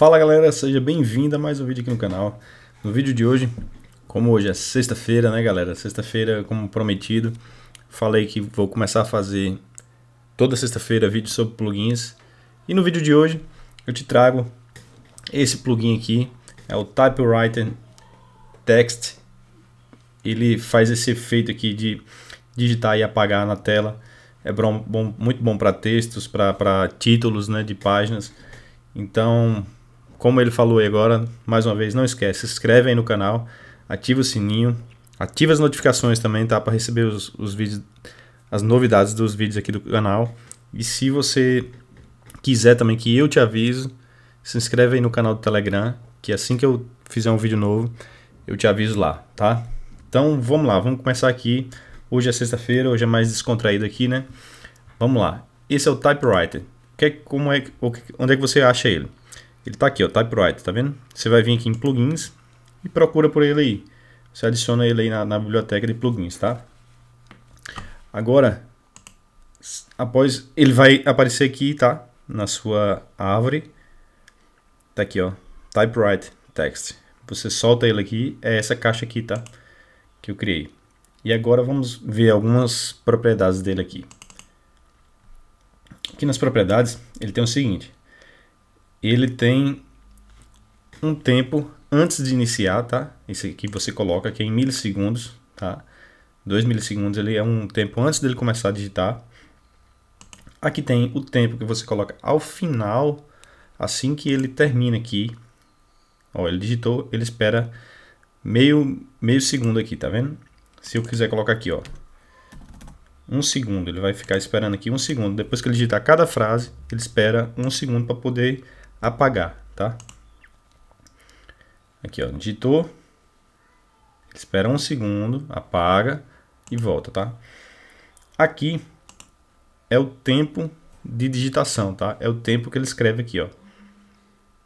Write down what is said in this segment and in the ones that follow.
Fala galera, seja bem-vinda a mais um vídeo aqui no canal. No vídeo de hoje, como hoje é sexta-feira, né galera? Sexta-feira, como prometido, falei que vou começar a fazer toda sexta-feira vídeo sobre plugins. E no vídeo de hoje eu te trago esse plugin aqui, é o Typewriter Text. Ele faz esse efeito aqui de digitar e apagar na tela. É bom, bom, muito bom para textos, para títulos né, de páginas. Então, como ele falou aí agora, mais uma vez, não esquece, se inscreve aí no canal, ativa o sininho, ativa as notificações também, tá? Para receber os, os vídeos, as novidades dos vídeos aqui do canal. E se você quiser também que eu te aviso, se inscreve aí no canal do Telegram, que assim que eu fizer um vídeo novo, eu te aviso lá, tá? Então vamos lá, vamos começar aqui. Hoje é sexta-feira, hoje é mais descontraído aqui, né? Vamos lá. Esse é o typewriter. Que, é, como é, onde é que você acha ele? Ele está aqui, ó, Typewriter, tá vendo? Você vai vir aqui em plugins e procura por ele aí. Você adiciona ele aí na, na biblioteca de plugins, tá? Agora, após ele vai aparecer aqui, tá? Na sua árvore. Tá aqui, ó. Typewrite text. Você solta ele aqui, é essa caixa aqui, tá? Que eu criei. E agora vamos ver algumas propriedades dele aqui. Aqui nas propriedades, ele tem o seguinte ele tem um tempo antes de iniciar, tá? Esse aqui você coloca aqui em milissegundos, tá? 2 milissegundos ele é um tempo antes dele começar a digitar. Aqui tem o tempo que você coloca ao final, assim que ele termina aqui. Ó, ele digitou, ele espera meio, meio segundo aqui, tá vendo? Se eu quiser colocar aqui, ó, um segundo, ele vai ficar esperando aqui um segundo. Depois que ele digitar cada frase, ele espera um segundo para poder apagar, tá? Aqui, ó, digitou. Espera um segundo, apaga e volta, tá? Aqui é o tempo de digitação, tá? É o tempo que ele escreve aqui, ó.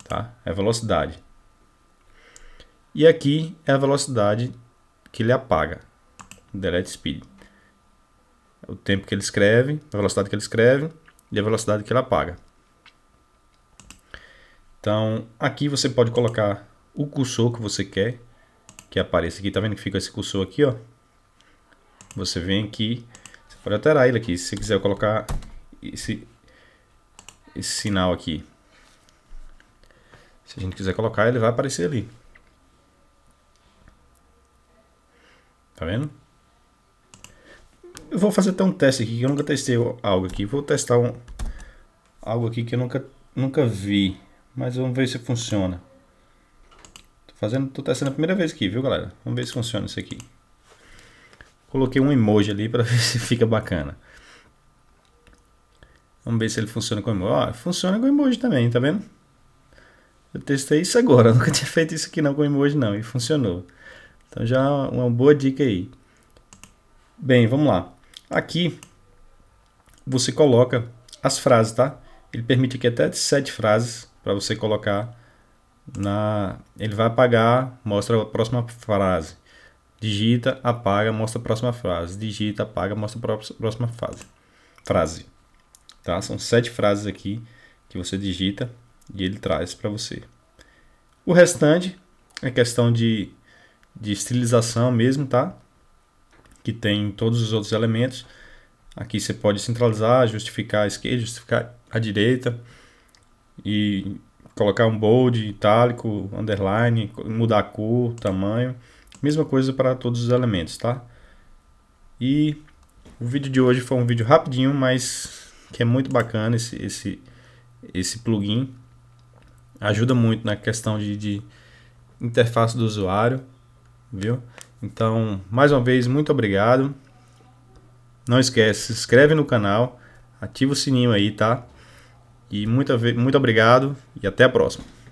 Tá? É a velocidade. E aqui é a velocidade que ele apaga. Delete speed. É o tempo que ele escreve, a velocidade que ele escreve e a velocidade que ele apaga. Então, aqui você pode colocar o cursor que você quer que apareça aqui. Tá vendo que fica esse cursor aqui, ó? Você vem aqui, você pode alterar ele aqui. Se você quiser colocar esse, esse sinal aqui. Se a gente quiser colocar, ele vai aparecer ali. Tá vendo? Eu vou fazer até um teste aqui, que eu nunca testei algo aqui. Vou testar um, algo aqui que eu nunca, nunca vi. Mas vamos ver se funciona. Tô fazendo, tô testando a primeira vez aqui, viu, galera? Vamos ver se funciona isso aqui. Coloquei um emoji ali para ver se fica bacana. Vamos ver se ele funciona com emoji. Ó, funciona com emoji também, tá vendo? Eu testei isso agora, nunca tinha feito isso aqui não com emoji não, e funcionou. Então já uma boa dica aí. Bem, vamos lá. Aqui você coloca as frases, tá? Ele permite aqui até sete frases para você colocar na. Ele vai apagar, mostra a próxima frase. Digita, apaga, mostra a próxima frase. Digita, apaga, mostra a próxima frase. Frase. Tá? São sete frases aqui que você digita e ele traz para você. O restante é questão de, de estilização mesmo, tá? Que tem todos os outros elementos. Aqui você pode centralizar, justificar a esquerda, justificar a direita e colocar um bold, itálico, underline, mudar a cor, tamanho. Mesma coisa para todos os elementos, tá? E o vídeo de hoje foi um vídeo rapidinho, mas que é muito bacana esse, esse, esse plugin. Ajuda muito na questão de, de interface do usuário, viu? Então, mais uma vez, muito obrigado. Não esquece, se inscreve no canal, ativa o sininho aí, tá? E muito, muito obrigado e até a próxima.